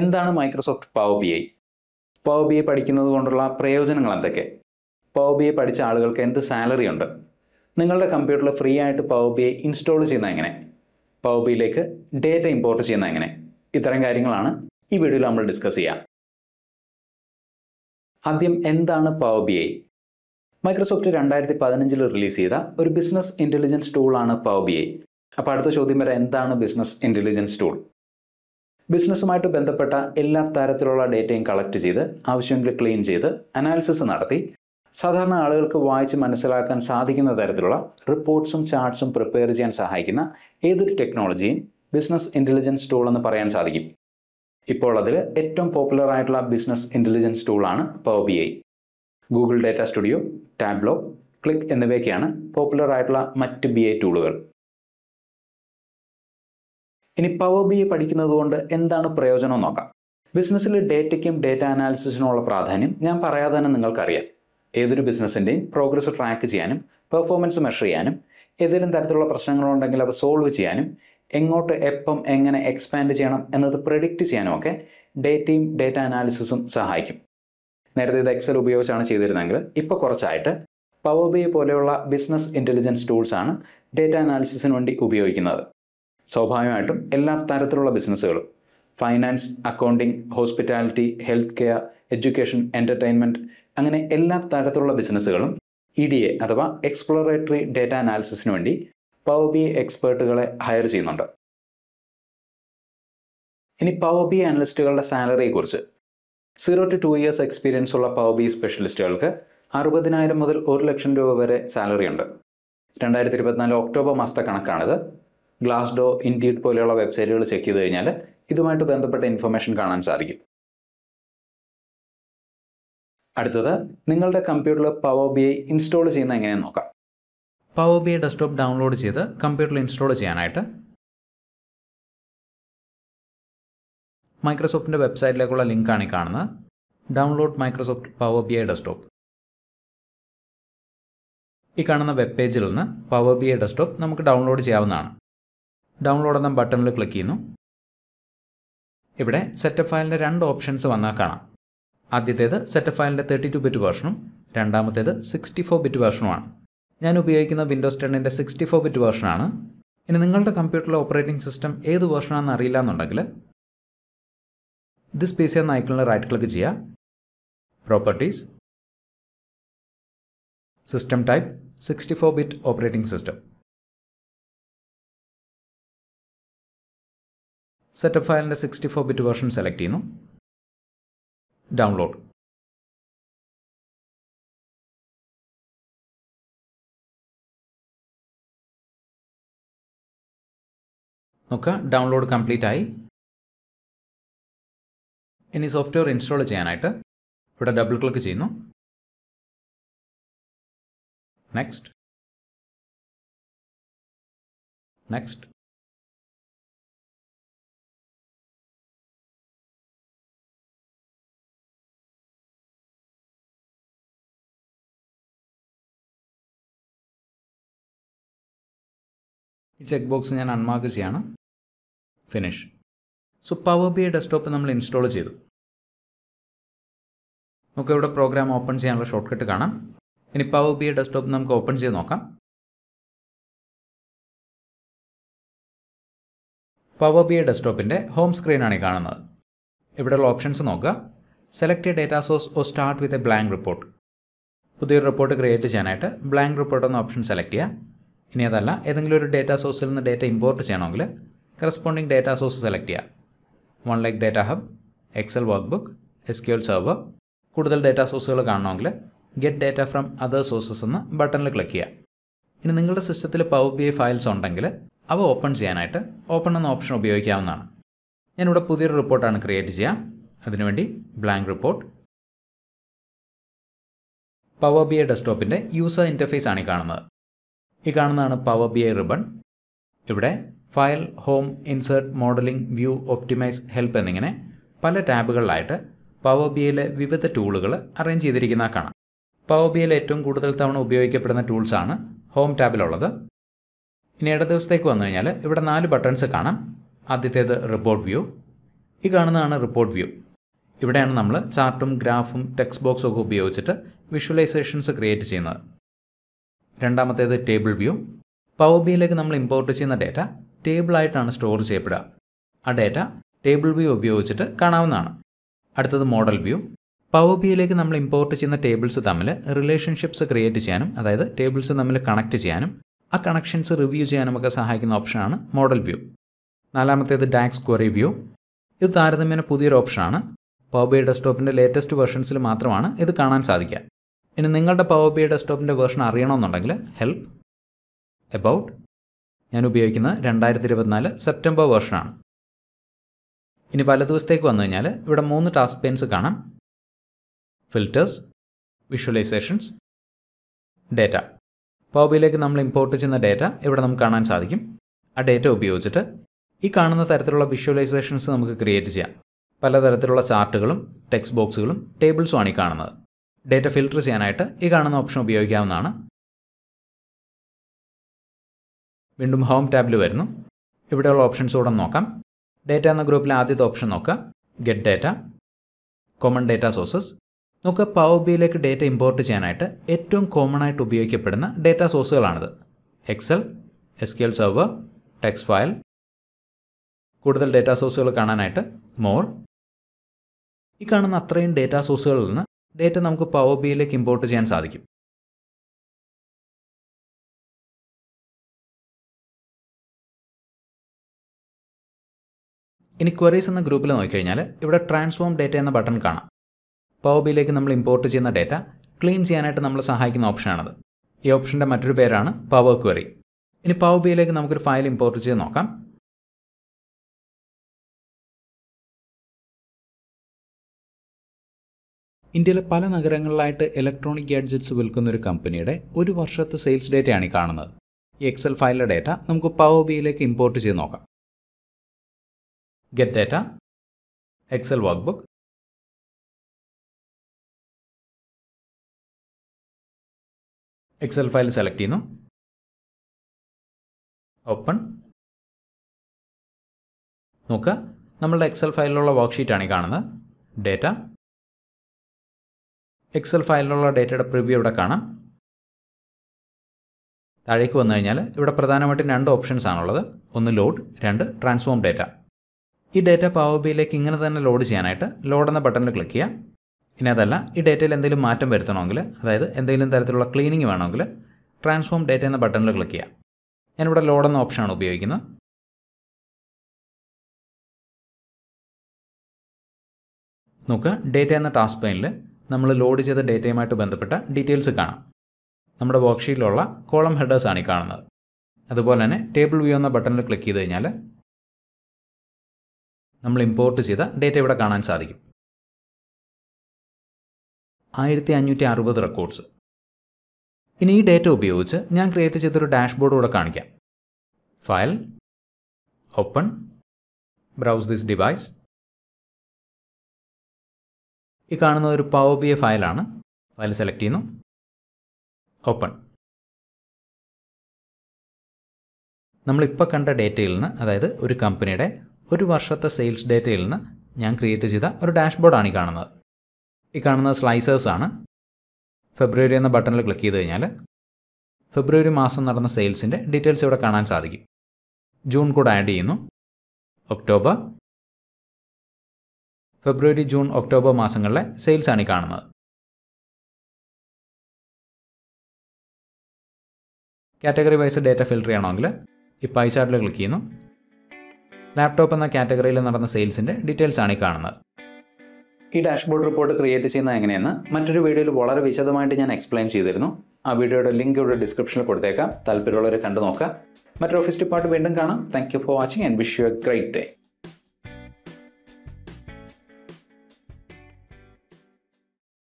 എന്താണ് Microsoft power B I power B I പഠിക്കുന്നത് കൊണ്ടുള്ള പ്രയോജനങ്ങൾ എന്തൊക്കെ പവർ ബി ഐ പഠിച്ച ആളുകൾക്ക് എന്ത് സാലറി ഉണ്ട് നിങ്ങളുടെ കമ്പ്യൂട്ടറിൽ ഫ്രീ ആയിട്ട് പവർ ബി ഐ ഇൻസ്റ്റാൾ ചെയ്യുന്ന എങ്ങനെ പവർ ബിയിലേക്ക് ഡേറ്റ ഇമ്പോർട്ട് ചെയ്യുന്ന എങ്ങനെ ഇത്തരം കാര്യങ്ങളാണ് ഈ വീഡിയോയിൽ നമ്മൾ ഡിസ്കസ് ചെയ്യുക ആദ്യം എന്താണ് പവർ ബി ഐ മൈക്രോസോഫ്റ്റ് രണ്ടായിരത്തി പതിനഞ്ചിൽ റിലീസ് ചെയ്ത ഒരു ബിസിനസ് ഇൻ്റലിജൻസ് ടൂളാണ് പവർ ബി ഐ അപ്പോൾ അടുത്ത ചോദ്യം വരെ എന്താണ് ബിസിനസ് ഇൻ്റലിജൻസ് ടൂൾ ബിസിനസ്സുമായിട്ട് ബന്ധപ്പെട്ട എല്ലാ തരത്തിലുള്ള ഡേറ്റയും കളക്ട് ചെയ്ത് ആവശ്യമെങ്കിൽ ക്ലീൻ ചെയ്ത് അനാലിസിസ് നടത്തി സാധാരണ ആളുകൾക്ക് വായിച്ച് മനസ്സിലാക്കാൻ സാധിക്കുന്ന തരത്തിലുള്ള റിപ്പോർട്ട്സും ചാർട്ട്സും പ്രിപ്പയർ ചെയ്യാൻ സഹായിക്കുന്ന ഏതൊരു ടെക്നോളജിയും ബിസിനസ് ഇൻ്റലിജൻസ് ടൂൾ എന്ന് പറയാൻ സാധിക്കും ഇപ്പോൾ അതിൽ ഏറ്റവും പോപ്പുലർ ആയിട്ടുള്ള ബിസിനസ് ഇൻ്റലിജൻസ് ടൂളാണ് power B I Google data studio Tableau Qlik എന്നിവയൊക്കെയാണ് പോപ്പുലർ ആയിട്ടുള്ള മറ്റ് ബി ഐ ടൂളുകൾ ഇനി പവർ ബി പഠിക്കുന്നത് കൊണ്ട് എന്താണ് പ്രയോജനം നോക്കാം ബിസിനസ്സിൽ ഡേറ്റയ്ക്കും ഡേറ്റ അനാലിസിസിനുമുള്ള പ്രാധാന്യം ഞാൻ പറയാതെ തന്നെ നിങ്ങൾക്കറിയാം ഏതൊരു ബിസിനസ്സിൻ്റെയും പ്രോഗ്രസ് ട്രാക്ക് ചെയ്യാനും പെർഫോമൻസ് മെഷർ ചെയ്യാനും ഏതെങ്കിലും തരത്തിലുള്ള പ്രശ്നങ്ങളുണ്ടെങ്കിൽ അവ സോൾവ് ചെയ്യാനും എങ്ങോട്ട് എപ്പം എങ്ങനെ എക്സ്പാൻഡ് ചെയ്യണം എന്നത് പ്രെഡിക്റ്റ് ചെയ്യാനും ഒക്കെ ഡേറ്റയും ഡേറ്റ അനാലിസിസും സഹായിക്കും നേരത്തെ ഇത് എക്സൽ ഉപയോഗിച്ചാണ് ചെയ്തിരുന്നെങ്കിൽ ഇപ്പോൾ കുറച്ചായിട്ട് പവർ ബി പോലെയുള്ള ബിസിനസ് ഇൻ്റലിജൻസ് ടൂൾസാണ് ഡേറ്റ അനാലിസിസിന് വേണ്ടി ഉപയോഗിക്കുന്നത് സ്വാഭാവികമായിട്ടും എല്ലാ തരത്തിലുള്ള ബിസിനസ്സുകളും finance accounting hospitality health care education entertainment അങ്ങനെ എല്ലാ തരത്തിലുള്ള ബിസിനസ്സുകളും ഇ ഡി എ അഥവാ എക്സ്പ്ലോറേറ്ററി ഡേറ്റ അനാലിസിസിന് വേണ്ടി പവർ ബി എക്സ്പേർട്ടുകളെ ഹയർ ചെയ്യുന്നുണ്ട് ഇനി പവർ ബി അനലിസ്റ്റുകളുടെ സാലറിയെക്കുറിച്ച് zero to two years experience ഉള്ള പവർ ബി സ്പെഷ്യലിസ്റ്റുകൾക്ക് അറുപതിനായിരം മുതൽ ഒരു ലക്ഷം രൂപ വരെ സാലറി ഉണ്ട് രണ്ടായിരത്തി ഇരുപത്തിനാല് ഒക്ടോബർ മാസത്തെ കണക്കാണിത് ഗ്ലാസ്ഡോ ഇൻഡീഡ് പോലെയുള്ള വെബ്സൈറ്റുകൾ ചെക്ക് ചെയ്ത് കഴിഞ്ഞാൽ ഇതുമായിട്ട് ബന്ധപ്പെട്ട ഇൻഫർമേഷൻ കാണാൻ സാധിക്കും അടുത്തത് നിങ്ങളുടെ കമ്പ്യൂട്ടറിൽ പവർ ബി ഐ ഇൻസ്റ്റാൾ ചെയ്യുന്ന എങ്ങനെയെന്ന് നോക്കാം power B I desktop download ചെയ്ത് കമ്പ്യൂട്ടറിൽ ഇൻസ്റ്റാൾ ചെയ്യാനായിട്ട് മൈക്രോസോഫ്റ്റിൻ്റെ വെബ്സൈറ്റിലേക്കുള്ള ലിങ്കാണ് ഈ കാണുന്നത് download Microsoft power B I desktop ഈ കാണുന്ന വെബ് പേജിൽ നിന്ന് പവർ ബി ഐ ഡെസ്ക്ടോപ്പ് നമുക്ക് ഡൗൺലോഡ് ചെയ്യാവുന്നതാണ് ഡൗൺലോഡ് എന്ന ബട്ടണിൽ ക്ലിക്ക് ചെയ്യുന്നു ഇവിടെ സെറ്റപ്പ് ഫയലിൻ്റെ രണ്ട് ഓപ്ഷൻസ് വന്നാൽ കാണാം ആദ്യത്തേത് സെറ്റപ്പ് ഫയലിൻ്റെ തേർട്ടി ടു ബിറ്റ് വേർഷനും രണ്ടാമത്തേത് സിക്സ്റ്റി ഫോർ ബിറ്റ് വേർഷനുമാണ് ഞാൻ ഉപയോഗിക്കുന്ന വിൻഡോസ് ടെണ്ണിൻ്റെ സിക്സ്റ്റി ഫോർ ബിറ്റ് വേർഷനാണ് ഇനി നിങ്ങളുടെ കമ്പ്യൂട്ടറിലെ ഓപ്പറേറ്റിംഗ് സിസ്റ്റം ഏത് വേർഷനാണെന്ന് അറിയില്ല എന്നുണ്ടെങ്കിൽ ദിസ് പി സി എന്ന ഐക്കണിൽ റൈറ്റ് ക്ലിക്ക് ചെയ്യുക properties system type sixty four bit operating system setup ഫയലിൻ്റെ sixty four bit version select ചെയ്യുന്നു ഡൗൺലോഡ് നോക്കുക ഡൗൺലോഡ് കംപ്ലീറ്റ് ആയി ഇനി സോഫ്റ്റ്വെയർ ഇൻസ്റ്റാൾ ചെയ്യാനായിട്ട് ഇവിടെ ഡബിൾ ക്ലിക്ക് ചെയ്യുന്നു നെക്സ്റ്റ് നെക്സ്റ്റ് ഈ ചെക്ക് ബോക്സ് ഞാൻ അൺമാർക്ക് ചെയ്യാണ് finish so power B desktop നമ്മൾ ഇൻസ്റ്റാൾ ചെയ്തു നമുക്ക് ഇവിടെ പ്രോഗ്രാം ഓപ്പൺ ചെയ്യാനുള്ള ഷോർട്ട് കട്ട് കാണാം ഇനി പവർ ബി ഡെസ്ക്ടോപ്പ് നമുക്ക് ഓപ്പൺ ചെയ്ത് നോക്കാം പവർ ബി ഡെസ്ക്ടോപ്പിൻ്റെ ഹോം സ്ക്രീനാണ് ഈ കാണുന്നത് ഇവിടെയുള്ള ഓപ്ഷൻസ് നോക്കുക select a data source or start with a blank report പുതിയൊരു റിപ്പോർട്ട് ക്രിയേറ്റ് ചെയ്യാനായിട്ട് ബ്ലാങ്ക് റിപ്പോർട്ട് എന്ന ഓപ്ഷൻ സെലക്ട് ചെയ്യുക ഇനി അതല്ല ഏതെങ്കിലും ഒരു ഡേറ്റാ സോഴ്സിൽ നിന്ന് ഡേറ്റ ഇമ്പോർട്ട് ചെയ്യണമെങ്കിൽ കറസ്പോണ്ടിങ് ഡേറ്റാ സോഴ്സ് സെലക്ട് ചെയ്യുക one like data hub Excel work book S Q L server കൂടുതൽ ഡേറ്റാ സോഴ്സുകൾ കാണണമെങ്കിൽ get data from other sources എന്ന ബട്ടണിൽ ക്ലിക്ക് ചെയ്യുക ഇനി നിങ്ങളുടെ സിസ്റ്റത്തിൽ പവർ ബി ഐ ഫയൽസ് ഉണ്ടെങ്കിൽ അവ ഓപ്പൺ ചെയ്യാനായിട്ട് ഓപ്പൺ എന്ന ഓപ്ഷൻ ഉപയോഗിക്കാവുന്നതാണ് ഞാനിവിടെ പുതിയൊരു റിപ്പോർട്ടാണ് ക്രിയേറ്റ് ചെയ്യുക അതിനുവേണ്ടി blank report power B I ഡെസ്ക്ടോപ്പിൻ്റെ യൂസർ ഇൻ്റർഫേസ് ആണ് ഈ കാണുന്നത് ഈ കാണുന്നതാണ് പവർ ബി ഐ റിബൺ ഇവിടെ file home insert modelling view optimise help എന്നിങ്ങനെ പല ടാബുകളിലായിട്ട് പവർ ബി ഐയിലെ വിവിധ ടൂളുകൾ അറേഞ്ച് ചെയ്തിരിക്കുന്ന കാണാം പവർ ബി ഐയിൽ ഏറ്റവും കൂടുതൽ തവണ ഉപയോഗിക്കപ്പെടുന്ന ടൂൾസാണ് ഹോം ടാബിലുള്ളത് ഇനി ഇട ദിവസത്തേക്ക് വന്നു കഴിഞ്ഞാൽ ഇവിടെ നാല് ബട്ടൺസ് കാണാം ആദ്യത്തേത് റിപ്പോർട്ട് വ്യൂ ഈ കാണുന്നതാണ് റിപ്പോർട്ട് വ്യൂ ഇവിടെയാണ് നമ്മൾ ചാർട്ടും ഗ്രാഫും ടെക്സ്റ്റ് ബോക്സും ഒക്കെ ഉപയോഗിച്ചിട്ട് വിഷ്വലൈസേഷൻസ് ക്രിയേറ്റ് ചെയ്യുന്നത് രണ്ടാമത്തേത് ടേബിൾ വ്യൂ പവർ ബിയിലേക്ക് നമ്മൾ ഇമ്പോർട്ട് ചെയ്യുന്ന ഡേറ്റ ടേബിളായിട്ടാണ് സ്റ്റോർ ചെയ്യപ്പെടുക ആ ഡേറ്റ ടേബിൾ വ്യൂ ഉപയോഗിച്ചിട്ട് കാണാവുന്നതാണ് അടുത്തത് മോഡൽ വ്യൂ പവർ ബിയിലേക്ക് നമ്മൾ ഇമ്പോർട്ട് ചെയ്യുന്ന ടേബിൾസ് തമ്മിൽ റിലേഷൻഷിപ്സ് ക്രിയേറ്റ് ചെയ്യാനും അതായത് ടേബിൾസ് തമ്മിൽ കണക്ട് ചെയ്യാനും ആ കണക്ഷൻസ് റിവ്യൂ ചെയ്യാനും ഒക്കെ സഹായിക്കുന്ന ഓപ്ഷനാണ് മോഡൽ വ്യൂ നാലാമത്തേത് ഡാക്സ് ക്വറി വ്യൂ ഇത് താരതമ്യേന പുതിയൊരു ഓപ്ഷനാണ് പവർ ബി ഡെസ്ക്ടോപ്പിൻ്റെ ലേറ്റസ്റ്റ് വെർഷൻസിൽ മാത്രമാണ് ഇത് കാണാൻ സാധിക്കുക ഇനി നിങ്ങളുടെ പവർ ബി ഡെസ്ക്ടോപ്പിൻ്റെ വേർഷൻ അറിയണമെന്നുണ്ടെങ്കിൽ ഹെൽപ്പ് എബൌട്ട് ഞാൻ ഉപയോഗിക്കുന്ന രണ്ടായിരത്തി ഇരുപത്തിനാല് സെപ്റ്റംബർ വേർഷനാണ് ഇനി ദിവസത്തേക്ക് വന്നു കഴിഞ്ഞാൽ ഇവിടെ മൂന്ന് ടാസ്ക് പെയിൻസ് കാണാം ഫിൽറ്റേഴ്സ് വിഷ്വലൈസേഷൻസ് ഡേറ്റ ബിയിലേക്ക് നമ്മൾ ഇമ്പോർട്ട് ചെയ്യുന്ന ഡേറ്റ ഇവിടെ നമുക്ക് കാണാൻ സാധിക്കും ആ ഡേറ്റ ഉപയോഗിച്ചിട്ട് ഈ കാണുന്ന തരത്തിലുള്ള വിഷ്വലൈസേഷൻസ് നമുക്ക് ക്രിയേറ്റ് ചെയ്യാം പലതരത്തിലുള്ള ചാർട്ടുകളും ടെക്സ്റ്റ് ബോക്സുകളും ടേബിൾസുമാണ് ഈ കാണുന്നത് ഡേറ്റ ഫിൽട്ടർ ചെയ്യാനായിട്ട് ഈ കാണുന്ന ഓപ്ഷൻ ഉപയോഗിക്കാവുന്നതാണ് വീണ്ടും ഹോം ടാബിൽ വരുന്നു ഇവിടെയുള്ള ഓപ്ഷൻസ് കൂടെ നോക്കാം ഡേറ്റ എന്ന ഗ്രൂപ്പിലെ ആദ്യത്തെ ഓപ്ഷൻ നോക്കുക get data common data sources നമുക്ക് പവർ ബിയിലേക്ക് ഡേറ്റ ഇമ്പോർട്ട് ചെയ്യാനായിട്ട് ഏറ്റവും കോമൺ ആയിട്ട് ഉപയോഗിക്കപ്പെടുന്ന ഡേറ്റ സോഴ്സുകളാണിത് Excel S Q L server text file കൂടുതൽ ഡേറ്റ സോഴ്സുകൾ കാണാനായിട്ട് മോർ ഈ കാണുന്ന അത്രയും ഡേറ്റ സോഴ്സുകളിൽ നിന്ന് ഡേറ്റ നമുക്ക് പവർ ബിയിലേക്ക് ഇമ്പോർട്ട് ചെയ്യാൻ സാധിക്കും ഇനി ക്വറീസ് എന്ന ഗ്രൂപ്പിൽ നോക്കിക്കഴിഞ്ഞാൽ ഇവിടെ ട്രാൻസ്ഫോം ഡേറ്റ എന്ന ബട്ടൺ കാണാം പവർ ബിയിലേക്ക് നമ്മൾ ഇമ്പോർട്ട് ചെയ്യുന്ന ഡേറ്റ ക്ലീൻ ചെയ്യാനായിട്ട് നമ്മൾ സഹായിക്കുന്ന ഓപ്ഷനാണത് ഈ ഓപ്ഷൻ്റെ മറ്റൊരു പേരാണ് പവർ ക്വറി ഇനി പവർ ബിയിലേക്ക് നമുക്കൊരു ഫയൽ ഇമ്പോർട്ട് ചെയ്ത് നോക്കാം ഇന്ത്യയിലെ പല നഗരങ്ങളിലായിട്ട് ഇലക്ട്രോണിക് ഗാഡ്ജറ്റ്സ് വിൽക്കുന്ന ഒരു കമ്പനിയുടെ ഒരു വർഷത്തെ സെയിൽസ് ഡേറ്റയാണ് ഈ കാണുന്നത് ഈ എക്സൽ ഫയലിലെ ഡേറ്റ നമുക്ക് പവർ ബിയിലേക്ക് ഇമ്പോർട്ട് ചെയ്ത് നോക്കാം get data Excel workbook Excel file select ചെയ്യുന്നു ഓപ്പൺ നോക്കുക നമ്മളുടെ എക്സൽ ഫയലിലുള്ള വർക്ക്ഷീറ്റാണ് ഈ കാണുന്നത് ഡേറ്റ എക്സൽ ഫയലിലുള്ള ഡേറ്റയുടെ പ്രിവ്യൂ ഇവിടെ കാണാം താഴേക്ക് വന്നു കഴിഞ്ഞാൽ ഇവിടെ പ്രധാനമായിട്ടും രണ്ട് ഓപ്ഷൻസ് ആണുള്ളത് ഒന്ന് ലോഡ് രണ്ട് ട്രാൻസ്ഫോം ഡേറ്റ ഈ ഡേറ്റ പവർ ബിയിലേക്ക് ഇങ്ങനെ തന്നെ ലോഡ് ചെയ്യാനായിട്ട് ലോഡ് എന്ന ബട്ടണിൽ ക്ലിക്ക് ചെയ്യാം ഇനി അതല്ല ഈ ഡേറ്റയിൽ എന്തെങ്കിലും മാറ്റം വരുത്തണമെങ്കിൽ അതായത് എന്തെങ്കിലും തരത്തിലുള്ള ക്ലീനിങ് വേണമെങ്കിൽ ട്രാൻസ്ഫോം ഡേറ്റ എന്ന ബട്ടണിൽ ക്ലിക്ക് ചെയ്യാം ഞാനിവിടെ ലോഡ് എന്ന ഓപ്ഷനാണ് ഉപയോഗിക്കുന്നത് നോക്കുക ഡേറ്റ എന്ന ടാസ്ക് പെയിനിൽ നമ്മൾ ലോഡ് ചെയ്ത ഡേറ്റയുമായിട്ട് ബന്ധപ്പെട്ട ഡീറ്റെയിൽസ് കാണാം നമ്മുടെ വർക്ക്ഷീറ്റിലുള്ള കോളം ഹെഡേഴ്സാണ് ഈ കാണുന്നത് അതുപോലെ തന്നെ ടേബിൾ വ്യൂ എന്ന ബട്ടണിൽ ക്ലിക്ക് ചെയ്ത് കഴിഞ്ഞാൽ നമ്മൾ ഇമ്പോർട്ട് ചെയ്ത ഡേറ്റ ഇവിടെ കാണാൻ സാധിക്കും ആയിരത്തി അഞ്ഞൂറ്റി അറുപത് റെക്കോർഡ്സ് ഇനി ഈ ഡേറ്റ ഉപയോഗിച്ച് ഞാൻ ക്രിയേറ്റ് ചെയ്തൊരു ഡാഷ്ബോർഡ് കൂടെ കാണിക്കാം file open browse this device ഈ കാണുന്ന ഒരു പവർ ബി എ ഫയലാണ് ഫയൽ സെലക്ട് ചെയ്യുന്നു ഓപ്പൺ നമ്മളിപ്പോൾ കണ്ട ഡേറ്റയിൽ നിന്ന് അതായത് ഒരു കമ്പനിയുടെ ഒരു വർഷത്തെ സെയിൽസ് ഡേറ്റയിൽ നിന്ന് ഞാൻ ക്രിയേറ്റ് ചെയ്ത ഒരു ബോർഡാണ് ഈ കാണുന്നത് ഈ കാണുന്ന സ്ലൈസേഴ്സ് ആണ് ഫെബ്രുവരി എന്ന ബട്ടണിൽ ക്ലിക്ക് ചെയ്ത് കഴിഞ്ഞാൽ ഫെബ്രുവരി മാസം നടന്ന സെയിൽസിൻ്റെ ഡീറ്റെയിൽസ് ഇവിടെ കാണാൻ സാധിക്കും ജൂൺ കൂടെ ആഡ് ചെയ്യുന്നു ഒക്ടോബർ ഫെബ്രുവരി ജൂൺ ഒക്ടോബർ മാസങ്ങളിലെ സെയിൽസ് ഈ കാണുന്നത് കാറ്റഗറി വൈസ് ഡേറ്റ ഫിൽട്ടർ ചെയ്യണമെങ്കിൽ ഈ പൈ ചാർട്ടിൽ ക്ലിക്ക് ചെയ്യുന്നു ലാപ്ടോപ്പ് എന്ന കാറ്റഗറിയിൽ നടന്ന സെയിൽസിൻ്റെ ഡീറ്റെയിൽസ് ആണ് ഈ കാണുന്നത് ഈ ഡാഷ്ബോർഡ് റിപ്പോർട്ട് ക്രിയേറ്റ് ചെയ്യുന്നത് എങ്ങനെയെന്ന് മറ്റൊരു വീഡിയോയിൽ വളരെ വിശദമായിട്ട് ഞാൻ എക്സ്പ്ലെയിൻ ചെയ്തിരുന്നു ആ വീഡിയോയുടെ ലിങ്ക് ഇവിടെ ഡിസ്ക്രിപ്ഷനിൽ കൊടുത്തേക്കാം താല്പര്യമുള്ളവർ കണ്ടു നോക്കാം മറ്റൊരു ഓഫീസ് ഡിപ്പാർട്ട് വീണ്ടും കാണാം thank for watching and wish you a great day